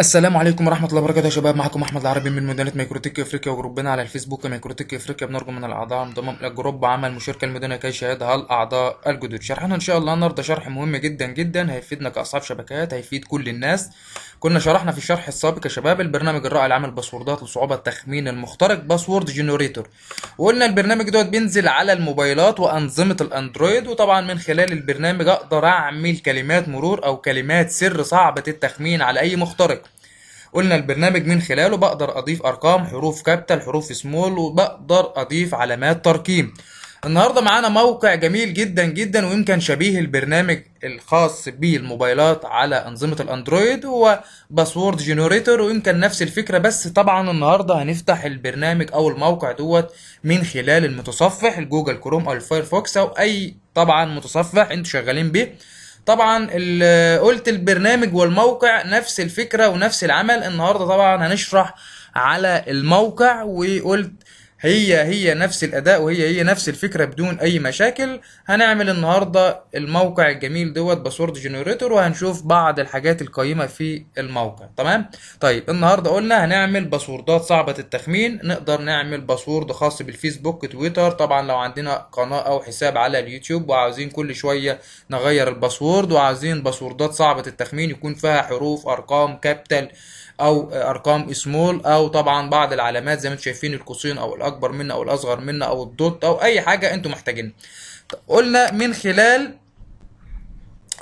السلام عليكم ورحمة الله وبركاته يا شباب معكم أحمد العربي من مدينة ميكروتك إفريقيا وجروبنا على الفيسبوك ميكروتك إفريقيا بنرجو من الأعضاء انضمام إلى الجروب عمل مشاركة المدينة كي يشاهدها الأعضاء الجدد شرحنا إن شاء الله النهاردة شرح مهم جدا جدا هيفيدنا كأصحاب شبكات هيفيد كل الناس كنا شرحنا في الشرح السابق يا شباب البرنامج الرائع لعمل باسوردات لصعوبة تخمين المخترق باسورد جنريتور وقلنا البرنامج دوت بينزل على الموبايلات وأنظمة الأندرويد وطبعا من خلال البرنامج أقدر أعمل كلمات مرور أو كلمات سر صعبة التخمين على أي مخترق قلنا البرنامج من خلاله بقدر اضيف ارقام حروف كابيتال حروف سمول وبقدر اضيف علامات ترقيم النهارده معانا موقع جميل جدا جدا ويمكن شبيه البرنامج الخاص بالموبايلات على انظمه الاندرويد هو باسورد جنريتور ويمكن نفس الفكره بس طبعا النهارده هنفتح البرنامج او الموقع دوت من خلال المتصفح الجوجل كروم او الفايرفوكس او اي طبعا متصفح انتوا شغالين بيه طبعا قلت البرنامج والموقع نفس الفكره ونفس العمل النهارده طبعا هنشرح على الموقع وقلت هي هي نفس الاداء وهي هي نفس الفكره بدون اي مشاكل هنعمل النهارده الموقع الجميل دوت باسورد جنريتور وهنشوف بعض الحاجات القيمه في الموقع تمام طيب النهارده قلنا هنعمل باسوردات صعبه التخمين نقدر نعمل باسورد خاص بالفيسبوك تويتر طبعا لو عندنا قناه او حساب على اليوتيوب وعاوزين كل شويه نغير الباسورد وعاوزين باسوردات صعبه التخمين يكون فيها حروف ارقام كابيتال او ارقام سمول او طبعا بعض العلامات زي ما انتم شايفين القوسين او الاكبر منه او الاصغر منه او الدوت او اي حاجه انتم محتاجينها قلنا من خلال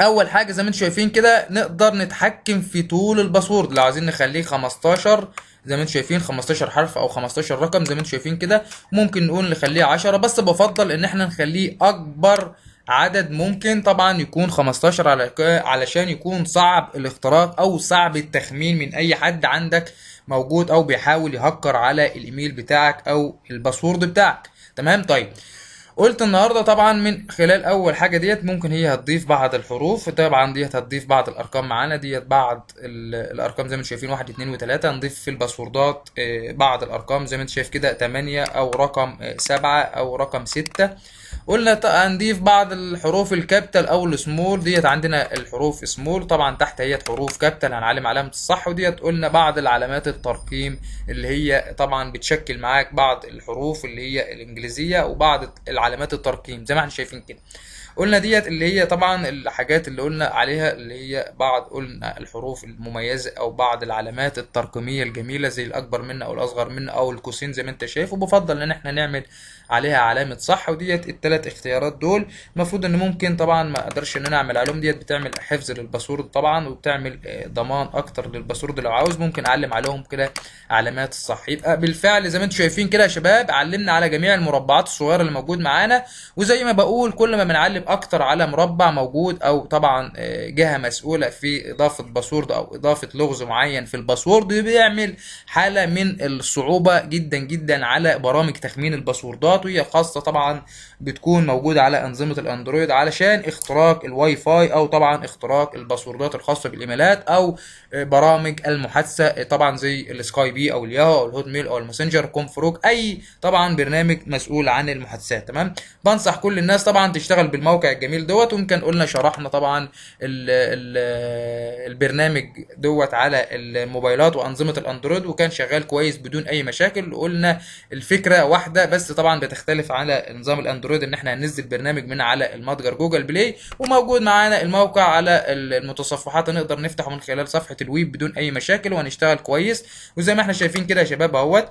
اول حاجه زي ما انتم شايفين كده نقدر نتحكم في طول الباسورد لو عايزين نخليه 15 زي ما انتم شايفين 15 حرف او 15 رقم زي ما انتم شايفين كده ممكن نقول نخليه 10 بس بفضل ان احنا نخليه اكبر عدد ممكن طبعا يكون 15 علشان يكون صعب الاختراق او صعب التخمين من اي حد عندك موجود او بيحاول يهكر على الايميل بتاعك او الباسورد بتاعك تمام طيب قلت النهارده طبعا من خلال اول حاجه ديت ممكن هي هتضيف بعض الحروف طبعا ديت هتضيف بعض الارقام معانا ديت بعض الارقام زي ما انتم شايفين واحد اتنين وتلاته هنضيف في الباسوردات آه، بعض الارقام زي ما انت شايف كده تمانية او رقم آه، سبعة او رقم ستة قلنا هنضيف بعض الحروف الكابيتال او السمول ديت عندنا الحروف سمول طبعا تحت هي حروف كابيتال هنعلم علامه الصح وديت قلنا بعض العلامات الترقيم اللي هي طبعا بتشكل معاك بعض الحروف اللي هي الانجليزيه وبعض العلامات الترقيم زي ما احنا شايفين كده قلنا ديت اللي هي طبعا الحاجات اللي قلنا عليها اللي هي بعض قلنا الحروف المميزة أو بعض العلامات الترقيمية الجميلة زي الأكبر منا أو الأصغر منا أو القوسين زي ما أنت شايف وبفضل إن إحنا نعمل عليها علامة صح وديت التلات اختيارات دول المفروض إن ممكن طبعا ما أقدرش إن أنا أعمل عليهم ديت بتعمل حفظ للباسورد طبعا وبتعمل ضمان أكتر للباسورد لو عاوز ممكن أعلم عليهم كده علامات الصح يبقى بالفعل زي ما أنتم شايفين كده يا شباب علمنا على جميع المربعات الصغيرة اللي موجود معانا وزي ما بقول كل ما بنعلم اكتر على مربع موجود او طبعا آه، جهه مسؤوله في اضافه باسورد او اضافه لغز معين في الباسورد بيعمل حاله من الصعوبه جدا جدا على برامج تخمين الباسوردات وهي خاصه طبعا بتكون موجوده على انظمه الاندرويد علشان اختراق الواي فاي او طبعا اختراق الباسوردات الخاصه بالايميلات او آه، برامج المحادثه آه، طبعا زي السكاي بي او الياهو او الهوت ميل او الماسنجر كونفروك اي طبعا برنامج مسؤول عن المحادثات تمام بنصح كل الناس طبعا تشتغل بالموقع الموقع الجميل دوت وممكن قلنا شرحنا طبعا ال ال البرنامج دوت على الموبايلات وانظمه الاندرويد وكان شغال كويس بدون اي مشاكل وقلنا الفكره واحده بس طبعا بتختلف على نظام الاندرويد ان احنا هننزل برنامج من على المتجر جوجل بلاي وموجود معانا الموقع على المتصفحات نقدر نفتحه من خلال صفحه الويب بدون اي مشاكل وهنشتغل كويس وزي ما احنا شايفين كده يا شباب اهوت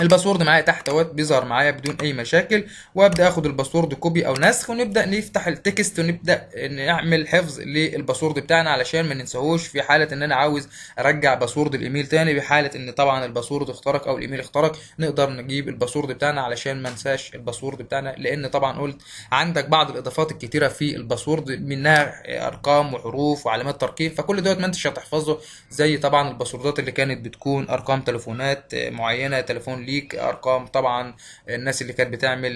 الباسورد معايا تحت اهوت بيظهر معايا بدون اي مشاكل وابدا اخد الباسورد كوبي او نسخ ونبدا نفتح التكست ونبدا نعمل حفظ للباسورد بتاعنا علشان ما ننساهوش في حاله ان انا عاوز ارجع باسورد الايميل تاني بحاله ان طبعا الباسورد اخترق او الايميل اخترق نقدر نجيب الباسورد بتاعنا علشان ما انساش الباسورد بتاعنا لان طبعا قلت عندك بعض الاضافات الكتيره في الباسورد منها ارقام وحروف وعلامات ترقيم فكل دوت ما انتش هتحفظه زي طبعا الباسوردات اللي كانت بتكون ارقام تليفونات معينه تليفون ليك ارقام طبعا الناس اللي كانت بتعمل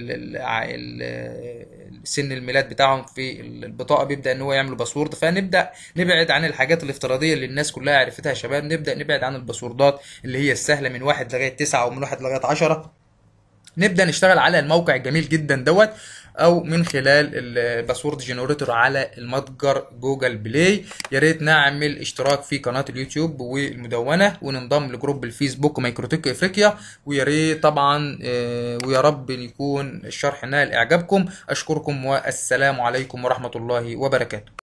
سن الميلاد بتاعهم في البطاقه بيبدا ان هو يعمل باسورد فنبدا نبعد عن الحاجات الافتراضيه اللي الناس كلها عرفتها يا شباب نبدا نبعد عن الباسوردات اللي هي السهله من واحد لغايه تسعه ومن واحد لغايه عشره نبدا نشتغل على الموقع الجميل جدا دوت او من خلال الباسورد جنريتور على المتجر جوجل بلاي يا ريت نعمل اشتراك في قناه اليوتيوب والمدونه وننضم لجروب الفيسبوك مايكروتك افريقيا ويا ريت طبعا آه، ويا رب يكون الشرح نال اعجابكم اشكركم والسلام عليكم ورحمه الله وبركاته